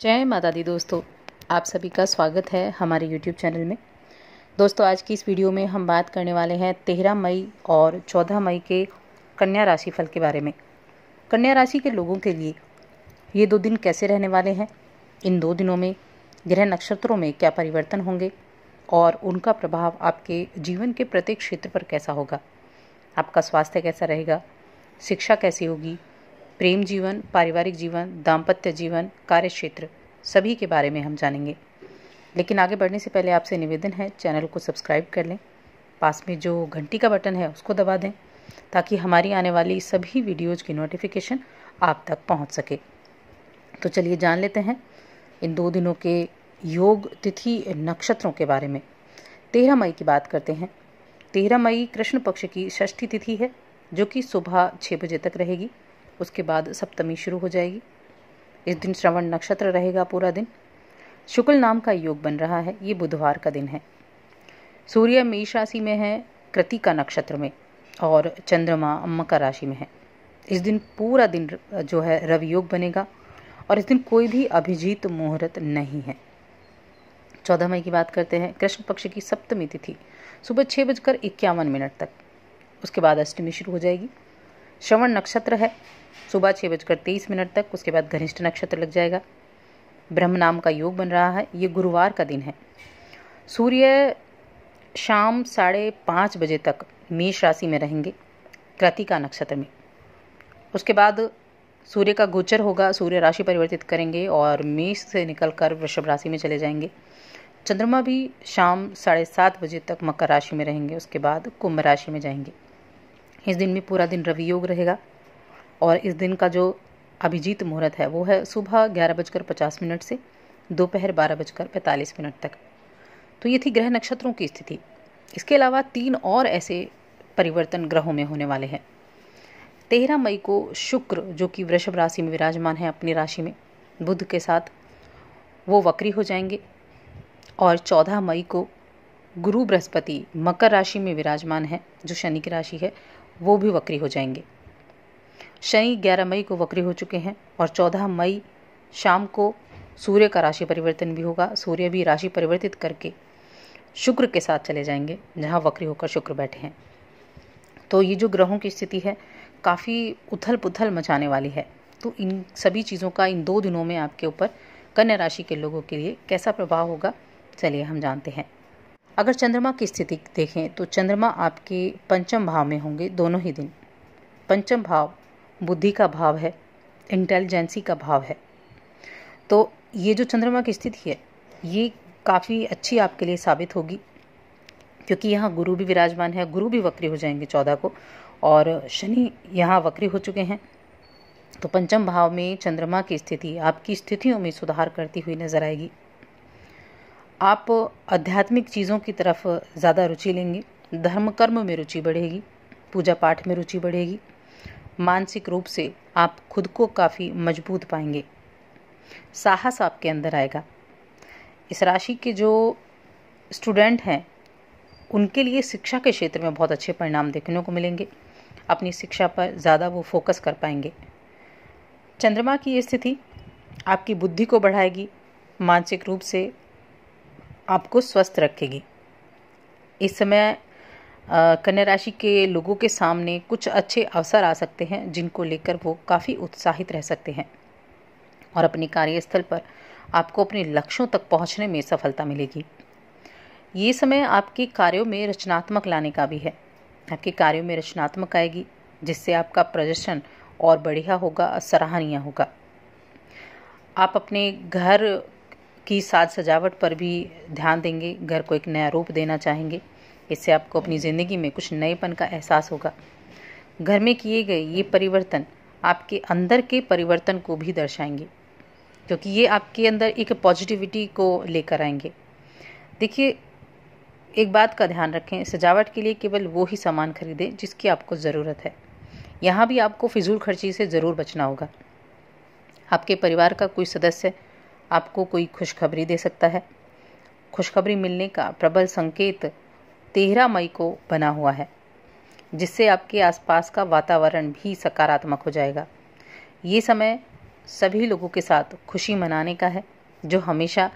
जय माता दी दोस्तों आप सभी का स्वागत है हमारे यूट्यूब चैनल में दोस्तों आज की इस वीडियो में हम बात करने वाले हैं तेरह मई और चौदह मई के कन्या राशि फल के बारे में कन्या राशि के लोगों के लिए ये दो दिन कैसे रहने वाले हैं इन दो दिनों में ग्रह नक्षत्रों में क्या परिवर्तन होंगे और उनका प्रभाव आपके जीवन के प्रत्येक क्षेत्र पर कैसा होगा आपका स्वास्थ्य कैसा रहेगा शिक्षा कैसी होगी प्रेम जीवन पारिवारिक जीवन दाम्पत्य जीवन कार्य क्षेत्र सभी के बारे में हम जानेंगे लेकिन आगे बढ़ने से पहले आपसे निवेदन है चैनल को सब्सक्राइब कर लें पास में जो घंटी का बटन है उसको दबा दें ताकि हमारी आने वाली सभी वीडियोज़ की नोटिफिकेशन आप तक पहुँच सके तो चलिए जान लेते हैं इन दो दिनों के योग तिथि नक्षत्रों के बारे में तेरह मई की बात करते हैं तेरह मई कृष्ण पक्ष की षष्ठी तिथि है जो कि सुबह छः बजे तक रहेगी उसके बाद सप्तमी शुरू हो जाएगी इस दिन श्रवण नक्षत्र रहेगा पूरा दिन शुक्ल नाम का योग बन रहा है ये बुधवार का दिन है सूर्य मेष राशि में है कृतिका नक्षत्र में और चंद्रमा मकर राशि में है इस दिन पूरा दिन जो है रवि योग बनेगा और इस दिन कोई भी अभिजीत मुहूर्त नहीं है चौदह मई की बात करते हैं कृष्ण पक्ष की सप्तमी तिथि सुबह छः बजकर इक्यावन मिनट तक उसके बाद अष्टमी शुरू हो जाएगी श्रवण नक्षत्र है सुबह छः बजकर तेईस मिनट तक उसके बाद घनिष्ठ नक्षत्र लग जाएगा ब्रह्म नाम का योग बन रहा है ये गुरुवार का दिन है सूर्य शाम साढ़े पाँच बजे तक मेष राशि में रहेंगे कृतिका नक्षत्र में उसके बाद सूर्य का गोचर होगा सूर्य राशि परिवर्तित करेंगे और मेष से निकलकर वृषभ राशि में चले जाएंगे चंद्रमा भी शाम साढ़े सात बजे तक मकर राशि में रहेंगे उसके बाद कुंभ राशि में जाएंगे इस दिन में पूरा दिन रवि योग रहेगा और इस दिन का जो अभिजीत मुहूर्त है वो है सुबह ग्यारह बजकर पचास मिनट से दोपहर बारह बजकर पैंतालीस मिनट तक तो ये थी ग्रह नक्षत्रों की स्थिति इसके अलावा तीन और ऐसे परिवर्तन ग्रहों में होने वाले हैं तेरह मई को शुक्र जो कि वृषभ राशि में विराजमान है अपनी राशि में बुध के साथ वो वक्री हो जाएंगे और चौदह मई को गुरु बृहस्पति मकर राशि में विराजमान है जो शनि की राशि है वो भी वक्री हो जाएंगे शनि 11 मई को वक्री हो चुके हैं और 14 मई शाम को सूर्य का राशि परिवर्तन भी होगा सूर्य भी राशि परिवर्तित करके शुक्र के साथ चले जाएंगे जहाँ वक्री होकर शुक्र बैठे हैं तो ये जो ग्रहों की स्थिति है काफ़ी उथल पुथल मचाने वाली है तो इन सभी चीज़ों का इन दो दिनों में आपके ऊपर कन्या राशि के लोगों के लिए कैसा प्रभाव होगा चलिए हम जानते हैं अगर चंद्रमा की स्थिति देखें तो चंद्रमा आपके पंचम भाव में होंगे दोनों ही दिन पंचम भाव बुद्धि का भाव है इंटेलिजेंसी का भाव है तो ये जो चंद्रमा की स्थिति है ये काफ़ी अच्छी आपके लिए साबित होगी क्योंकि यहाँ गुरु भी विराजमान है गुरु भी वक्री हो जाएंगे चौदह को और शनि यहाँ वक्री हो चुके हैं तो पंचम भाव में चंद्रमा की स्थिति आपकी स्थितियों में सुधार करती हुई नजर आएगी आप आध्यात्मिक चीज़ों की तरफ ज़्यादा रुचि लेंगे धर्म कर्म में रुचि बढ़ेगी पूजा पाठ में रुचि बढ़ेगी मानसिक रूप से आप खुद को काफ़ी मजबूत पाएंगे साहस आपके अंदर आएगा इस राशि के जो स्टूडेंट हैं उनके लिए शिक्षा के क्षेत्र में बहुत अच्छे परिणाम देखने को मिलेंगे अपनी शिक्षा पर ज़्यादा वो फोकस कर पाएंगे चंद्रमा की ये स्थिति आपकी बुद्धि को बढ़ाएगी मानसिक रूप से आपको स्वस्थ रखेगी इस समय कन्या राशि के लोगों के सामने कुछ अच्छे अवसर आ सकते हैं जिनको लेकर वो काफ़ी उत्साहित रह सकते हैं और अपने कार्यस्थल पर आपको अपने लक्ष्यों तक पहुंचने में सफलता मिलेगी ये समय आपके कार्यों में रचनात्मक लाने का भी है आपके कार्यों में रचनात्मक आएगी जिससे आपका प्रदर्शन और बढ़िया होगा सराहनीय होगा आप अपने घर की साज सजावट पर भी ध्यान देंगे घर को एक नया रूप देना चाहेंगे इससे आपको अपनी ज़िंदगी में कुछ नएपन का एहसास होगा घर में किए गए ये परिवर्तन आपके अंदर के परिवर्तन को भी दर्शाएंगे क्योंकि ये आपके अंदर एक पॉजिटिविटी को लेकर आएंगे देखिए एक बात का ध्यान रखें सजावट के लिए केवल वो ही सामान खरीदें जिसकी आपको ज़रूरत है यहाँ भी आपको फिजूल खर्ची से ज़रूर बचना होगा आपके परिवार का कोई सदस्य आपको कोई खुशखबरी दे सकता है खुशखबरी मिलने का प्रबल संकेत तेरह मई को बना हुआ है जिससे आपके आसपास का वातावरण भी सकारात्मक हो जाएगा ये समय सभी लोगों के साथ खुशी मनाने का है जो हमेशा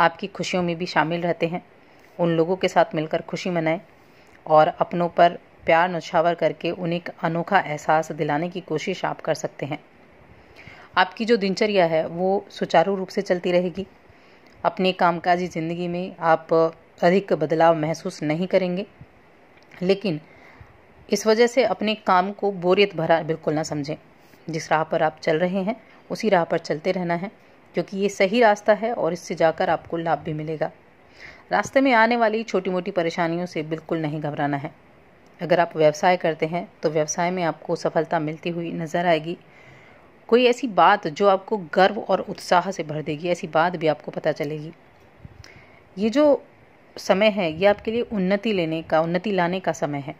आपकी खुशियों में भी शामिल रहते हैं उन लोगों के साथ मिलकर खुशी मनाएं और अपनों पर प्यार नछावर करके उन्हें एक अनोखा एहसास दिलाने की कोशिश आप कर सकते हैं आपकी जो दिनचर्या है वो सुचारू रूप से चलती रहेगी अपने कामकाजी ज़िंदगी में आप अधिक बदलाव महसूस नहीं करेंगे लेकिन इस वजह से अपने काम को बोरियत भरा बिल्कुल ना समझें जिस राह पर आप चल रहे हैं उसी राह पर चलते रहना है क्योंकि ये सही रास्ता है और इससे जाकर आपको लाभ भी मिलेगा रास्ते में आने वाली छोटी मोटी परेशानियों से बिल्कुल नहीं घबराना है अगर आप व्यवसाय करते हैं तो व्यवसाय में आपको सफलता मिलती हुई नज़र आएगी कोई ऐसी बात जो आपको गर्व और उत्साह से भर देगी ऐसी बात भी आपको पता चलेगी ये जो समय है ये आपके लिए उन्नति लेने का उन्नति लाने का समय है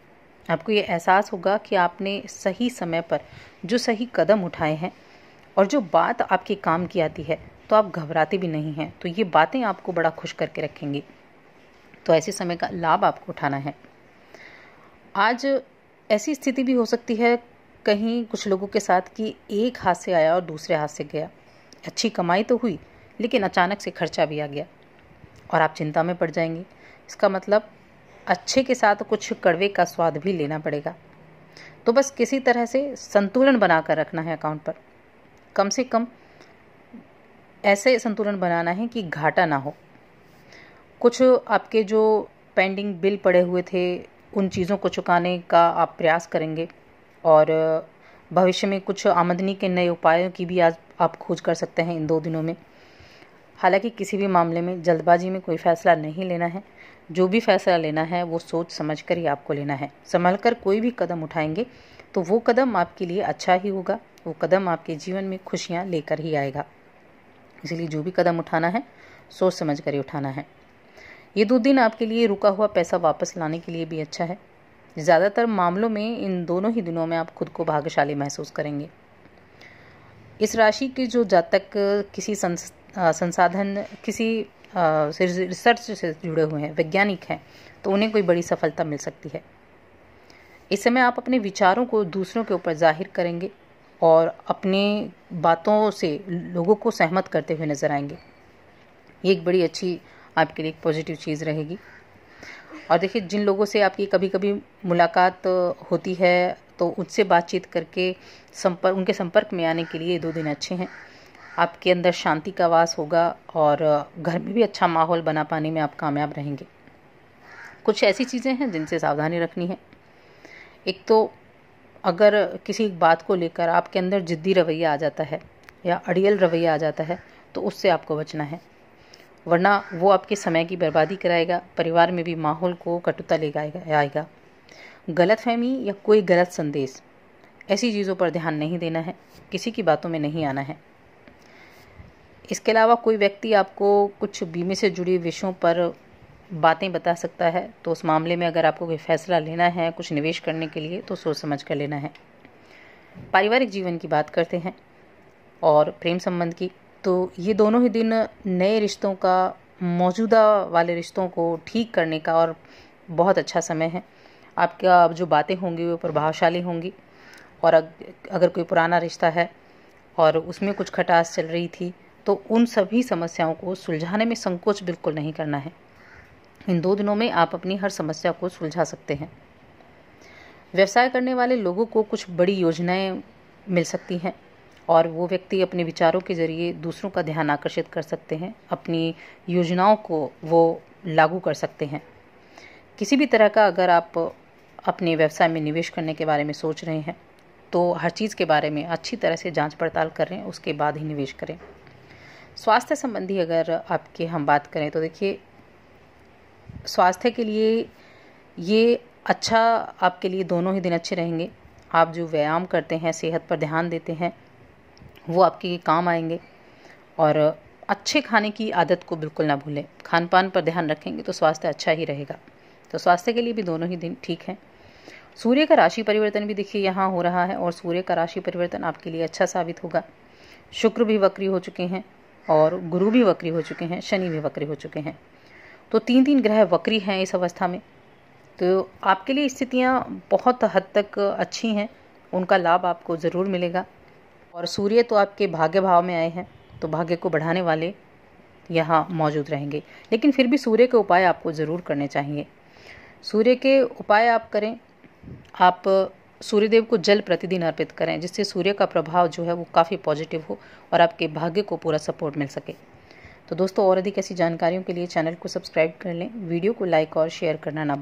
आपको ये एहसास होगा कि आपने सही समय पर जो सही कदम उठाए हैं और जो बात आपके काम की आती है तो आप घबराते भी नहीं हैं तो ये बातें आपको बड़ा खुश करके रखेंगी तो ऐसे समय का लाभ आपको उठाना है आज ऐसी स्थिति भी हो सकती है कहीं कुछ लोगों के साथ कि एक हाथ से आया और दूसरे हाथ से गया अच्छी कमाई तो हुई लेकिन अचानक से खर्चा भी आ गया और आप चिंता में पड़ जाएंगे इसका मतलब अच्छे के साथ कुछ कड़वे का स्वाद भी लेना पड़ेगा तो बस किसी तरह से संतुलन बनाकर रखना है अकाउंट पर कम से कम ऐसे संतुलन बनाना है कि घाटा ना हो कुछ आपके जो पेंडिंग बिल पड़े हुए थे उन चीज़ों को चुकाने का आप प्रयास करेंगे और भविष्य में कुछ आमदनी के नए उपायों की भी आज आप खोज कर सकते हैं इन दो दिनों में हालांकि किसी भी मामले में जल्दबाजी में कोई फैसला नहीं लेना है जो भी फैसला लेना है वो सोच समझ कर ही आपको लेना है संभल कर कोई भी कदम उठाएंगे तो वो कदम आपके लिए अच्छा ही होगा वो कदम आपके जीवन में खुशियाँ लेकर ही आएगा इसलिए जो भी कदम उठाना है सोच समझ कर ही उठाना है ये दो दिन आपके लिए रुका हुआ पैसा वापस लाने के लिए भी अच्छा है ज़्यादातर मामलों में इन दोनों ही दिनों में आप खुद को भाग्यशाली महसूस करेंगे इस राशि के जो जातक किसी संस्था संसाधन किसी रिसर्च से जुड़े हुए हैं वैज्ञानिक हैं तो उन्हें कोई बड़ी सफलता मिल सकती है इस समय आप अपने विचारों को दूसरों के ऊपर जाहिर करेंगे और अपने बातों से लोगों को सहमत करते हुए नजर आएंगे ये एक बड़ी अच्छी आपके लिए एक पॉजिटिव चीज़ रहेगी और देखिए जिन लोगों से आपकी कभी कभी मुलाकात होती है तो उनसे बातचीत करके संपर्क उनके संपर्क में आने के लिए दो दिन अच्छे हैं आपके अंदर शांति का वास होगा और घर में भी अच्छा माहौल बना पाने में आप कामयाब रहेंगे कुछ ऐसी चीज़ें हैं जिनसे सावधानी रखनी है एक तो अगर किसी बात को लेकर आपके अंदर जिद्दी रवैया आ जाता है या अड़ियल रवैया आ जाता है तो उससे आपको बचना है वरना वो आपके समय की बर्बादी कराएगा परिवार में भी माहौल को कटुता ले आएगा गलत फहमी या कोई गलत संदेश ऐसी चीज़ों पर ध्यान नहीं देना है किसी की बातों में नहीं आना है इसके अलावा कोई व्यक्ति आपको कुछ बीमे से जुड़ी विषयों पर बातें बता सकता है तो उस मामले में अगर आपको कोई फैसला लेना है कुछ निवेश करने के लिए तो सोच समझ कर लेना है पारिवारिक जीवन की बात करते हैं और प्रेम संबंध की तो ये दोनों ही दिन नए रिश्तों का मौजूदा वाले रिश्तों को ठीक करने का और बहुत अच्छा समय है आपका जो बातें होंगी वो प्रभावशाली होंगी और अगर कोई पुराना रिश्ता है और उसमें कुछ खटास चल रही थी तो उन सभी समस्याओं को सुलझाने में संकोच बिल्कुल नहीं करना है इन दो दिनों में आप अपनी हर समस्या को सुलझा सकते हैं व्यवसाय करने वाले लोगों को कुछ बड़ी योजनाएं मिल सकती हैं और वो व्यक्ति अपने विचारों के जरिए दूसरों का ध्यान आकर्षित कर सकते हैं अपनी योजनाओं को वो लागू कर सकते हैं किसी भी तरह का अगर आप अपने व्यवसाय में निवेश करने के बारे में सोच रहे हैं तो हर चीज़ के बारे में अच्छी तरह से जांच पड़ताल करें उसके बाद ही निवेश करें स्वास्थ्य संबंधी अगर आपके हम बात करें तो देखिए स्वास्थ्य के लिए ये अच्छा आपके लिए दोनों ही दिन अच्छे रहेंगे आप जो व्यायाम करते हैं सेहत पर ध्यान देते हैं वो आपके काम आएंगे और अच्छे खाने की आदत को बिल्कुल ना भूलें खान पान पर ध्यान रखेंगे तो स्वास्थ्य अच्छा ही रहेगा तो स्वास्थ्य के लिए भी दोनों ही दिन ठीक हैं सूर्य का राशि परिवर्तन भी देखिए यहाँ हो रहा है और सूर्य का राशि परिवर्तन आपके लिए अच्छा साबित होगा शुक्र भी वक्री हो चुके हैं और गुरु भी वक्री हो चुके हैं शनि भी वक्री हो चुके हैं तो तीन तीन ग्रह वक्री हैं इस अवस्था में तो आपके लिए स्थितियाँ बहुत हद तक अच्छी हैं उनका लाभ आपको ज़रूर मिलेगा और सूर्य तो आपके भाग्य भाव में आए हैं तो भाग्य को बढ़ाने वाले यहाँ मौजूद रहेंगे लेकिन फिर भी सूर्य के उपाय आपको ज़रूर करने चाहिए सूर्य के उपाय आप करें आप सूर्यदेव को जल प्रतिदिन अर्पित करें जिससे सूर्य का प्रभाव जो है वो काफ़ी पॉजिटिव हो और आपके भाग्य को पूरा सपोर्ट मिल सके तो दोस्तों और अधिक ऐसी जानकारियों के लिए चैनल को सब्सक्राइब कर लें वीडियो को लाइक और शेयर करना ना